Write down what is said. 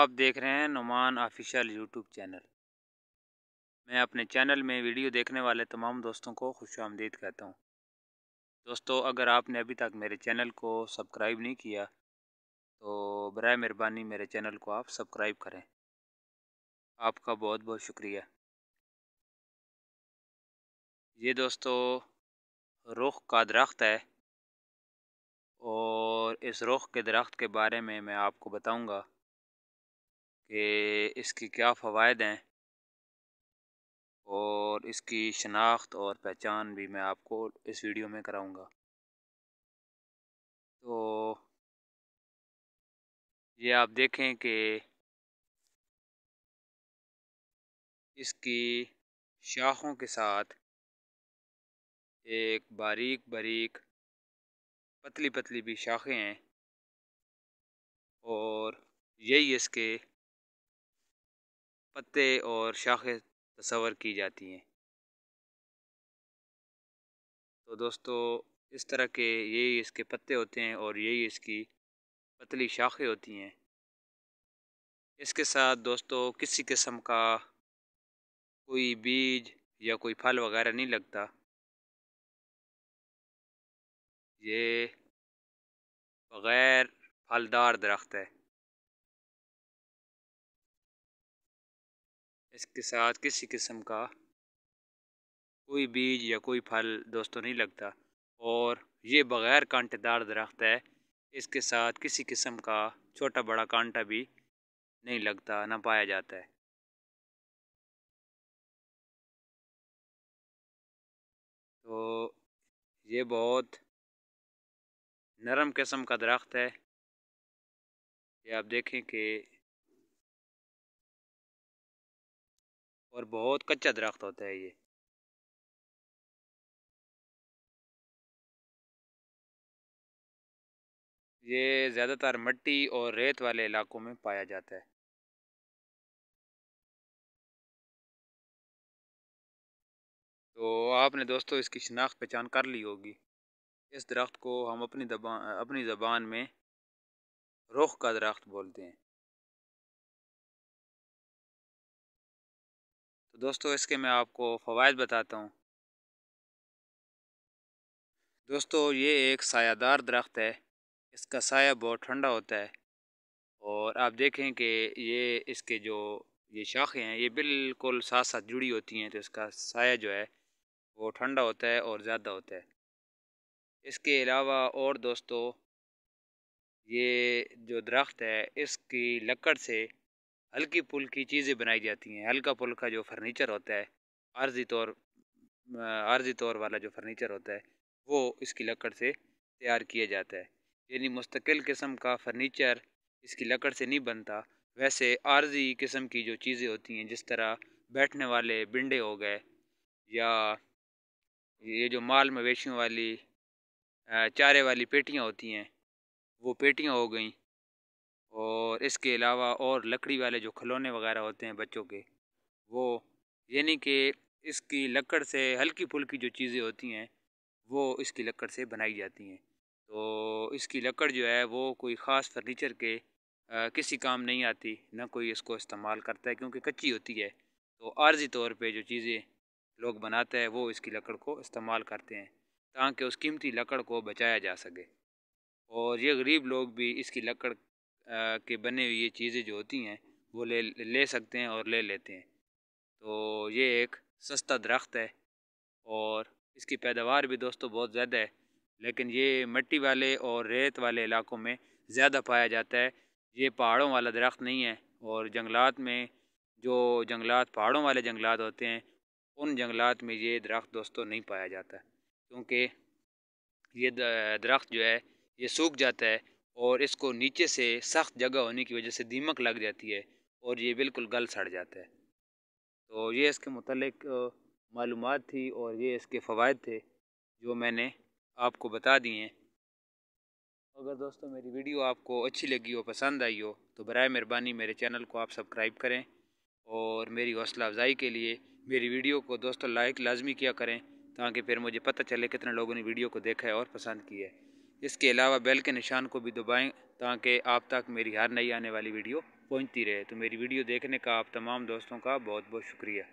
आप देख रहे हैं नुमान ऑफिशियल यूट्यूब चैनल मैं अपने चैनल में वीडियो देखने वाले तमाम दोस्तों को खुश आमदीद कहता हूँ दोस्तों अगर आपने अभी तक मेरे चैनल को सब्सक्राइब नहीं किया तो बर मेहरबानी मेरे चैनल को आप सब्सक्राइब करें आपका बहुत बहुत शुक्रिया ये दोस्तों रुख का दरख्त है और इस रुख के दरख्त के बारे में मैं आपको बताऊंगा कि इसकी क्या फ़वाद हैं और इसकी शनाख्त और पहचान भी मैं आपको इस वीडियो में कराऊंगा तो ये आप देखें कि इसकी शाखों के साथ एक बारीक बारीक पतली पतली भी शाखें हैं और यही इसके पत्ते और शाखें तस्वर की जाती हैं तो दोस्तों इस तरह के यही इसके पत्ते होते हैं और यही इसकी पतली शाखें होती हैं इसके साथ दोस्तों किसी किस्म का कोई बीज या कोई फल वगैरह नहीं लगता ये बग़ैर फलदार दरख्त है इसके साथ किसी किस्म का कोई बीज या कोई फल दोस्तों नहीं लगता और ये बग़ैर कांटेदार दरख्त है इसके साथ किसी किस्म का छोटा बड़ा कांटा भी नहीं लगता ना पाया जाता है तो ये बहुत नरम किस्म का दरख्त है ये आप देखें कि और बहुत कच्चा दरख्त होता है ये ये ज़्यादातर मट्टी और रेत वाले इलाकों में पाया जाता है तो आपने दोस्तों इसकी शनाख्त पहचान कर ली होगी इस दरख्त को हम अपनी दबा अपनी ज़बान में रुख का दरख्त बोलते हैं दोस्तों इसके मैं आपको फ़वाद बताता हूँ दोस्तों ये एक सायादार दरख्त है इसका साया बहुत ठंडा होता है और आप देखें कि ये इसके जो ये शाखें हैं ये बिल्कुल साथ साथ जुड़ी होती हैं तो इसका साया जो है वो ठंडा होता है और ज़्यादा होता है इसके अलावा और दोस्तों ये जो दरख्त है इसकी लकड़ से हल्की फुल्की चीज़ें बनाई जाती हैं हल्का फुल्का जो फर्नीचर होता है आर्जी तौर आर्जी तौर वाला जो फर्नीचर होता है वो इसकी लकड़ से तैयार किया जाता है यानी मुस्तकिल किस्म का फर्नीचर इसकी लकड़ से नहीं बनता वैसे आर्जी किस्म की जो चीज़ें होती हैं जिस तरह बैठने वाले बिंडे हो गए या ये जो माल मवेशियों वाली चारे वाली पेटियाँ होती हैं वो पेटियाँ हो गई और इसके अलावा और लकड़ी वाले जो खिलौने वगैरह होते हैं बच्चों के वो यानी कि इसकी लकड़ से हल्की फुल्की जो चीज़ें होती हैं वो इसकी लकड़ से बनाई जाती हैं तो इसकी लकड़ जो है वो कोई ख़ास फर्नीचर के आ, किसी काम नहीं आती ना कोई इसको इस्तेमाल करता है क्योंकि कच्ची होती है तो आर्जी तौर पे जो चीज़ें लोग बनाते हैं वो इसकी लकड़ को इस्तेमाल करते हैं ताकि उस कीमती लकड़ को बचाया जा सके और ये गरीब लोग भी इसकी लकड़ के बने हुए चीज़ें जो होती हैं वो ले ले सकते हैं और ले लेते हैं तो ये एक सस्ता दरख्त है और इसकी पैदावार भी दोस्तों बहुत ज़्यादा है लेकिन ये मिट्टी वाले और रेत वाले इलाकों में ज़्यादा पाया जाता है ये पहाड़ों वाला दरख्त नहीं है और जंगलात में जो जंगलात पहाड़ों वाले जंगलात होते हैं उन जंगलात में ये दरख्त दोस्तों नहीं पाया जाता क्योंकि ये दरख्त जो है ये सूख जाता है और इसको नीचे से सख्त जगह होने की वजह से दीमक लग जाती है और ये बिल्कुल गल सड़ जाता है तो ये इसके मतलब मालूम थी और ये इसके फ़वाद थे जो मैंने आपको बता दिए हैं अगर दोस्तों मेरी वीडियो आपको अच्छी लगी हो पसंद आई हो तो बर मेहरबानी मेरे चैनल को आप सब्सक्राइब करें और मेरी हौसला अफजाई के लिए मेरी वीडियो को दोस्तों लाइक लाजमी किया करें ताकि फिर मुझे पता चले कितने लोगों ने वीडियो को देखा है और पसंद किया है इसके अलावा बेल के निशान को भी दबाएँ ताकि आप तक मेरी हर नई आने वाली वीडियो पहुँचती रहे तो मेरी वीडियो देखने का आप तमाम दोस्तों का बहुत बहुत शुक्रिया